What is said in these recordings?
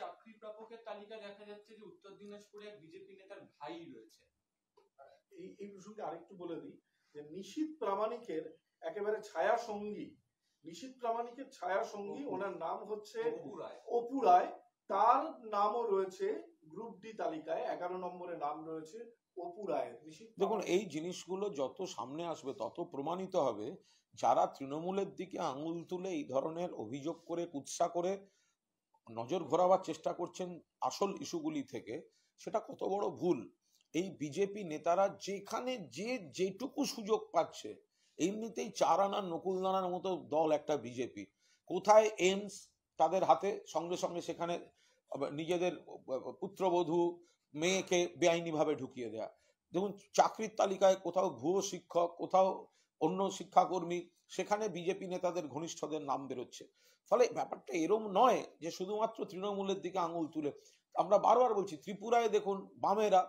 চাকরি প্রাপকের তালিকা দেখা যাচ্ছে যে উত্তর দিনাজপুরে এক বিজেপি নেতার ভাই রয়েছে এই এই প্রসঙ্গে আরেকটু বলে দিই যে নিশীত প্রামাণিকের একেবারে ছায়া সঙ্গী নিশীত প্রামাণিকের ছায়া সঙ্গী ওনার নাম হচ্ছে অপু রায় তার নামও রয়েছে গ্রুপ ডি তালিকায় এগারো নম্বরে নাম রয়েছে অপু রায়ের দেখুন এই জিনিসগুলো যত সামনে আসবে তত প্রমাণিত হবে যারা তৃণমূলের দিকে আঙুল তুলে এই ধরনের অভিযোগ করে কুৎসা করে নজর ঘোরাবার চেষ্টা করছেন আসল ইস্যুগুলি থেকে সেটা কত বড় ভুল এই বিজেপি নেতারা যেখানে যে যেটুকু সুযোগ পাচ্ছে এমনিতেই চার আনার নকুল দানার মতো দল একটা বিজেপি কোথায় এমস তাদের হাতে সঙ্গে সঙ্গে সেখানে নিজেদের পুত্রবধূ মেয়েকে বেআইনিভাবে ঢুকিয়ে দেয়া দেখুন চাকরির তালিকায় কোথাও ভুয়ো শিক্ষক কোথাও অন্য শিক্ষাকর্মী সেখানে বিজেপি নেতাদের ঘনিষ্ঠদের নাম বেরোচ্ছে ফলে ব্যাপারটা এরম নয় যে শুধুমাত্র তৃণমূলের দিকে আঙুল তুলে আমরা বারবার বলছি ত্রিপুরায় দেখুন বামেরা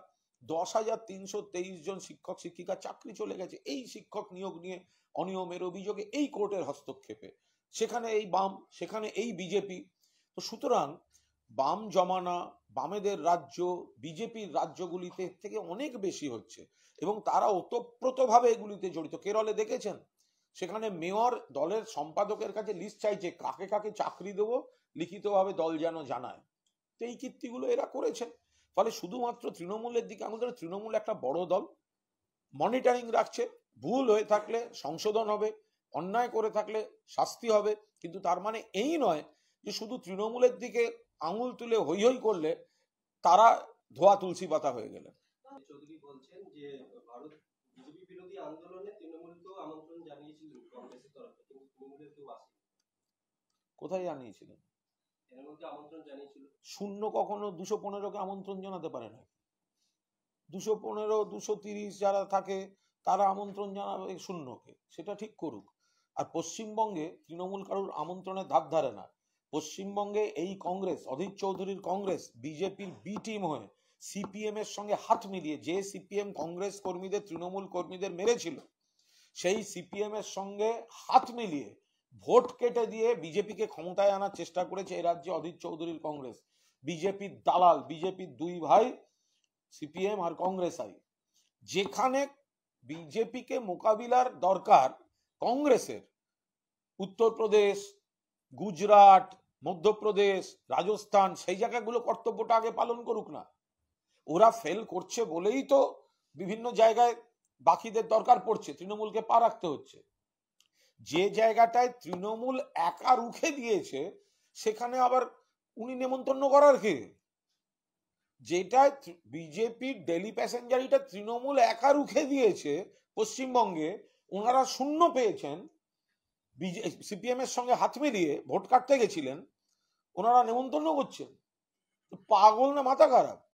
দশ হাজার তিনশো তেইশ জন শিক্ষক শিক্ষিকা চাকরি চলে গেছে এই শিক্ষক নিয়োগ নিয়ে অনিয়মের অভিযোগে এই কোর্টের হস্তক্ষেপে সেখানে এই বাম সেখানে এই বিজেপি তো সুতরাং বাম জমানা বামেদের রাজ্য বিজেপির রাজ্যগুলিতে থেকে অনেক বেশি হচ্ছে এবং তারা ওতপ্রোতভাবে এগুলিতে জড়িত কেরলে দেখেছেন সেখানে মেয়র দলের সম্পাদকের কাছে লিস্ট চাইছে কাকে কাকে চাকরি দেব লিখিতভাবে দল যেন জানায় তো এই কীর্তিগুলো এরা করেছে ফলে শুধুমাত্র তৃণমূলের দিকে আমাদের তৃণমূল একটা বড় দল মনিটারিং রাখছে ভুল হয়ে থাকলে সংশোধন হবে অন্যায় করে থাকলে শাস্তি হবে কিন্তু তার মানে এই নয় যে শুধু তৃণমূলের দিকে আঙুল তুলে হই হই করলে তারা ধোয়া তুলসী পাতা হয়ে গেলেন চৌধুরী বলছেন যে ভারত বিজেপি বিরোধী আন্দোলনে আমন্ত্রণ কংগ্রেসের তরফে তৃণমূলের কেউ আসেনি কোথায় জানিয়েছিলেন শূন্য কখনো দুশো পনেরোকে আমন্ত্রণ জানাতে পারে না দুশো পনেরো দুশো তিরিশ যারা থাকে তারা আমন্ত্রণ জানাবে শূন্যকে সেটা ঠিক করুক আর পশ্চিমবঙ্গে তৃণমূল কারুর আমন্ত্রণের ধার ধারে না পশ্চিমবঙ্গে এই কংগ্রেস অধীর চৌধুরীর কংগ্রেস বিজেপির বি টিম হয়ে সিপিএম এর সঙ্গে হাত মিলিয়ে যে সিপিএম কংগ্রেস কর্মীদের তৃণমূল কর্মীদের মেরেছিল সেই সিপিএম এর সঙ্গে হাত মিলিয়ে ভোট কেটে দিয়ে বিজেপিকে ক্ষমতায় আনার চেষ্টা করেছে এই রাজ্যে অধীর চৌধুরীর কংগ্রেস বিজেপির দালাল বিজেপির দুই ভাই সিপিএম আর কংগ্রেস আই যেখানে বিজেপিকে মোকাবিলার দরকার কংগ্রেসের উত্তরপ্রদেশ গুজরাট মধ্যপ্রদেশ রাজস্থান সেই জায়গাগুলো কর্তব্যটা আগে পালন করুক না ওরা ফেল করছে বলেই তো বিভিন্ন জায়গায় বাকিদের দরকার পড়ছে তৃণমূলকে পা রাখতে হচ্ছে যে জায়গাটায় তৃণমূল একা রুখে দিয়েছে সেখানে আবার উনি নেমন্তন্ন করার কে যেটা বিজেপির ডেলি প্যাসেঞ্জারিটা তৃণমূল একা রুখে দিয়েছে পশ্চিমবঙ্গে ওনারা শূন্য পেয়েছেন সিপিএম এর সঙ্গে হাত মিলিয়ে ভোট কাটতে গেছিলেন ওনারা নেমন্তন্ন করছেন পাগল না মাথা খারাপ